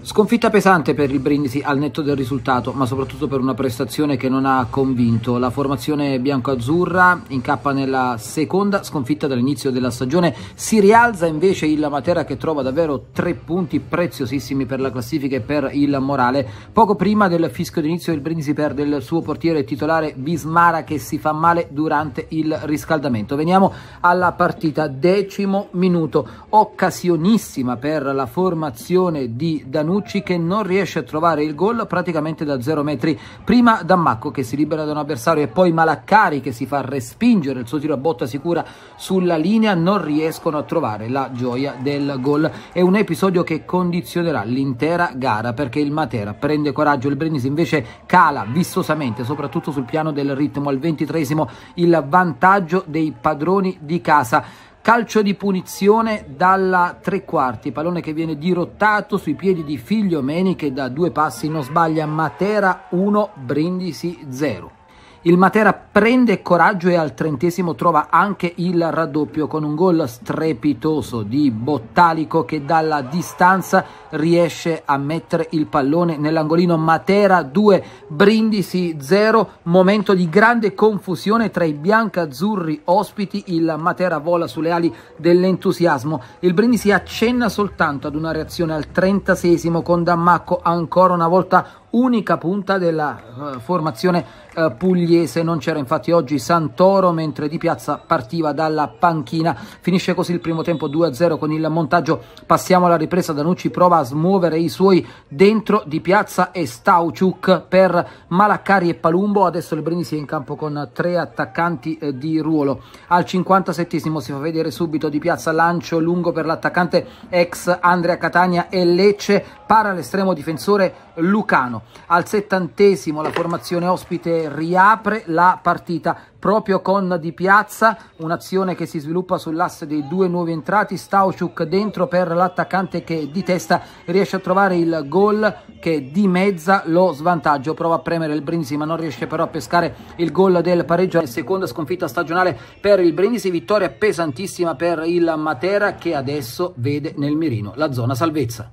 Sconfitta pesante per il Brindisi al netto del risultato, ma soprattutto per una prestazione che non ha convinto. La formazione bianco-azzurra incappa nella seconda sconfitta dall'inizio della stagione. Si rialza invece il Matera che trova davvero tre punti preziosissimi per la classifica e per il morale. Poco prima del fischio d'inizio il Brindisi perde il suo portiere titolare Bismara che si fa male durante il riscaldamento. Veniamo alla partita, decimo minuto, occasionissima per la formazione di Danilo Bonucci che non riesce a trovare il gol praticamente da 0 metri. Prima Dammacco che si libera da un avversario e poi Malaccari che si fa respingere il suo tiro a botta sicura sulla linea. Non riescono a trovare la gioia del gol. È un episodio che condizionerà l'intera gara perché il Matera prende coraggio, il Brennisi invece cala vistosamente, soprattutto sul piano del ritmo. Al ventitresimo il vantaggio dei padroni di casa. Calcio di punizione dalla tre quarti, pallone che viene dirottato sui piedi di Figlio Meni che da due passi non sbaglia Matera 1, Brindisi 0. Il Matera prende coraggio e al trentesimo trova anche il raddoppio con un gol strepitoso di Bottalico che dalla distanza riesce a mettere il pallone nell'angolino Matera 2 Brindisi 0 momento di grande confusione tra i biancazzurri ospiti il Matera vola sulle ali dell'entusiasmo il Brindisi accenna soltanto ad una reazione al trentasesimo con Dammacco ancora una volta unica punta della uh, formazione uh, pugliese. Non c'era infatti oggi Santoro, mentre Di Piazza partiva dalla panchina. Finisce così il primo tempo 2-0 con il montaggio. Passiamo alla ripresa. Danucci prova a smuovere i suoi dentro Di Piazza e Stauciuk per Malaccari e Palumbo. Adesso il Brindisi è in campo con tre attaccanti eh, di ruolo. Al 57 si fa vedere subito Di Piazza lancio lungo per l'attaccante ex Andrea Catania e Lecce. Para l'estremo difensore Lucano. Al settantesimo la formazione ospite riapre la partita proprio con Di Piazza, un'azione che si sviluppa sull'asse dei due nuovi entrati, Stauciuk dentro per l'attaccante che di testa riesce a trovare il gol che dimezza lo svantaggio, prova a premere il Brindisi ma non riesce però a pescare il gol del pareggio, seconda sconfitta stagionale per il Brindisi, vittoria pesantissima per il Matera che adesso vede nel mirino la zona salvezza.